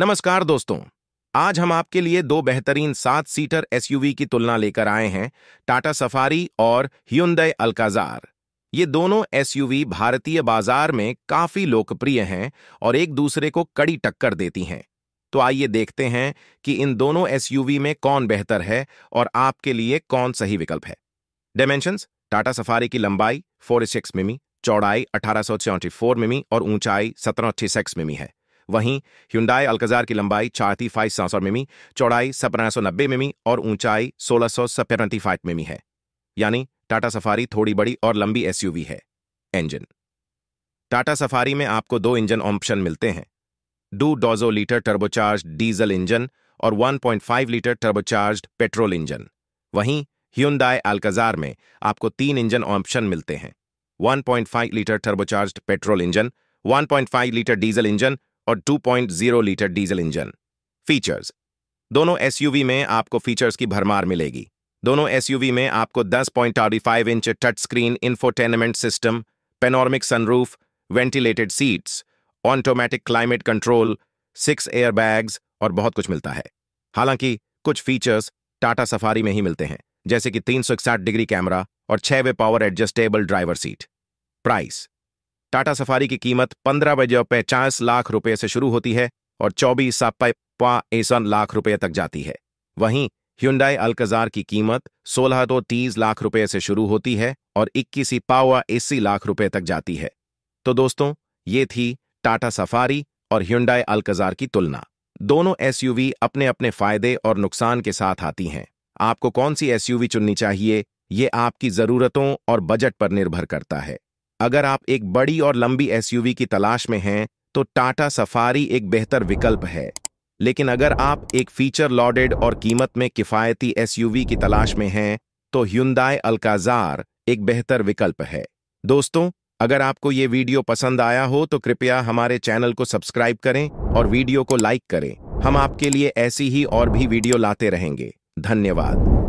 नमस्कार दोस्तों आज हम आपके लिए दो बेहतरीन सात सीटर एसयूवी की तुलना लेकर आए हैं टाटा सफारी और ह्यूंदय अलकाजार ये दोनों एसयूवी भारतीय बाजार में काफी लोकप्रिय हैं और एक दूसरे को कड़ी टक्कर देती हैं तो आइए देखते हैं कि इन दोनों एसयूवी में कौन बेहतर है और आपके लिए कौन सही विकल्प है डायमेंशंस टाटा सफारी की लंबाई 46 मिमी चौड़ाई अठारह मिमी और ऊंचाई सत्रह मिमी है वहीं ह्यूंडाई अल्कजार की लंबाई चारती फाइव सात सौ मिमी चौड़ाई सत्रह सौ नब्बे मिमी और ऊंचाई सोलह सौ सपेरटी फाइव मिमी है यानी टाटा सफारी थोड़ी बड़ी और लंबी एसयूवी है इंजन टाटा सफारी में आपको दो इंजन ऑप्शन मिलते हैं डू डोजो लीटर टर्बोचार्ज डीजल इंजन और 1.5 लीटर टर्बोचार्ज पेट्रोल इंजन वहीं ह्यूंडाई अल्कजार में आपको तीन इंजन ऑप्शन मिलते हैं 1.5 litre turbocharged petrol engine 1.5 litre diesel engine और 2.0 लीटर डीजल इंजन फीचर्स दोनों एसयूवी में आपको फीचर्स की भरमार मिलेगी दोनों एसयूवी में आपको 10.35 inch touch screen infotainment system panoramic sunroof ventilated seats automatic climate control six airbags और बहुत कुछ मिलता है हालांकि कुछ फीचर्स टाटा सफारी में ही मिलते हैं जैसे कि तीन डिग्री कैमरा और छह way power adjustable driver seat price Tata Safari की कीमत पंद्रह बजे पैंचास लाख रुपए से शुरू होती है और चौबीस एसन लाख रुपए तक जाती है वहीं ह्यूंडाई अलकजार की कीमत सोलह तो तीस लाख रुपए से शुरू होती है और इक्कीस पावा एसी लाख रुपए तक जाती है तो दोस्तों ये थी टाटा सफारी और ह्यूंडाई अलकजार की तुलना दोनों एसयूवी अपने अपने फायदे और नुकसान के साथ आती हैं आपको कौन सी एसयूवी चुननी चाहिए ये आपकी जरूरतों और बजट पर निर्भर करता है अगर आप एक बड़ी और लंबी एसयूवी की तलाश में हैं तो टाटा सफारी एक बेहतर विकल्प है लेकिन अगर आप एक फीचर लॉडेड और कीमत में किफ़ायती एसयूवी की तलाश में हैं तो ह्युंदाई अलकाजार एक बेहतर विकल्प है दोस्तों अगर आपको ये वीडियो पसंद आया हो तो कृपया हमारे चैनल को सब्सक्राइब करें और वीडियो को लाइक करें हम आपके लिए ऐसी ही और भी वीडियो लाते रहेंगे धन्यवाद